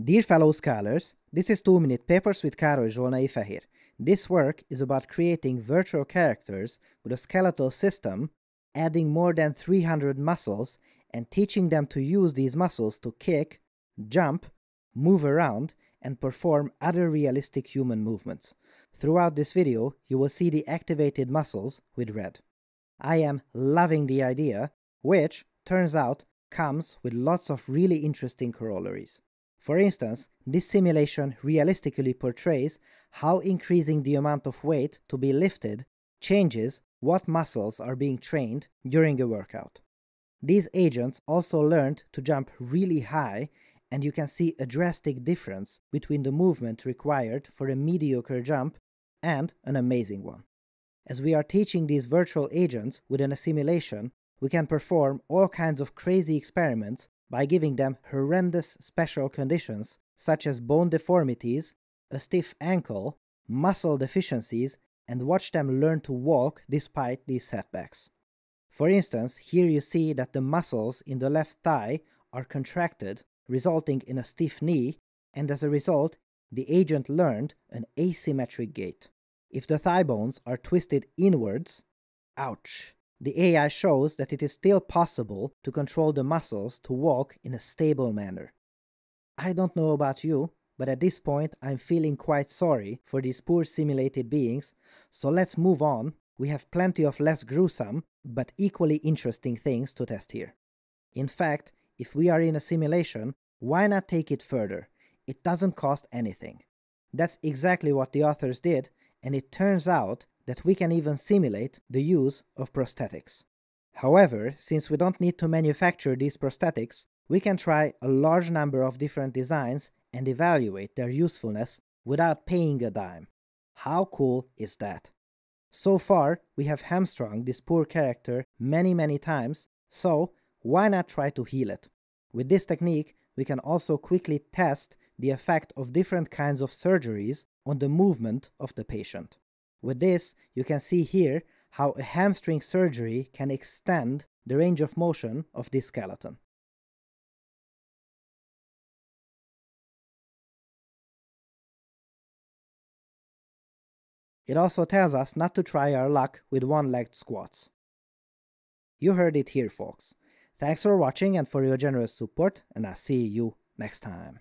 Dear fellow scholars, this is 2 Minute Papers with Károly Zsolnai Fehér. This work is about creating virtual characters with a skeletal system, adding more than 300 muscles, and teaching them to use these muscles to kick, jump, move around, and perform other realistic human movements. Throughout this video, you will see the activated muscles with red. I am loving the idea, which, turns out, comes with lots of really interesting corollaries. For instance, this simulation realistically portrays how increasing the amount of weight to be lifted changes what muscles are being trained during a workout. These agents also learned to jump really high, and you can see a drastic difference between the movement required for a mediocre jump and an amazing one. As we are teaching these virtual agents within a simulation, we can perform all kinds of crazy experiments by giving them horrendous special conditions such as bone deformities, a stiff ankle, muscle deficiencies, and watch them learn to walk despite these setbacks. For instance, here you see that the muscles in the left thigh are contracted, resulting in a stiff knee, and as a result, the agent learned an asymmetric gait. If the thigh bones are twisted inwards, ouch, the AI shows that it is still possible to control the muscles to walk in a stable manner. I don't know about you, but at this point I'm feeling quite sorry for these poor simulated beings, so let's move on. We have plenty of less gruesome, but equally interesting things to test here. In fact, if we are in a simulation, why not take it further? It doesn't cost anything. That's exactly what the authors did and it turns out that we can even simulate the use of prosthetics. However, since we don't need to manufacture these prosthetics, we can try a large number of different designs and evaluate their usefulness without paying a dime. How cool is that? So far, we have hamstrung this poor character many many times, so why not try to heal it? With this technique, we can also quickly test the effect of different kinds of surgeries on the movement of the patient. With this, you can see here how a hamstring surgery can extend the range of motion of this skeleton. It also tells us not to try our luck with one-legged squats. You heard it here, folks. Thanks for watching and for your generous support, and I'll see you next time.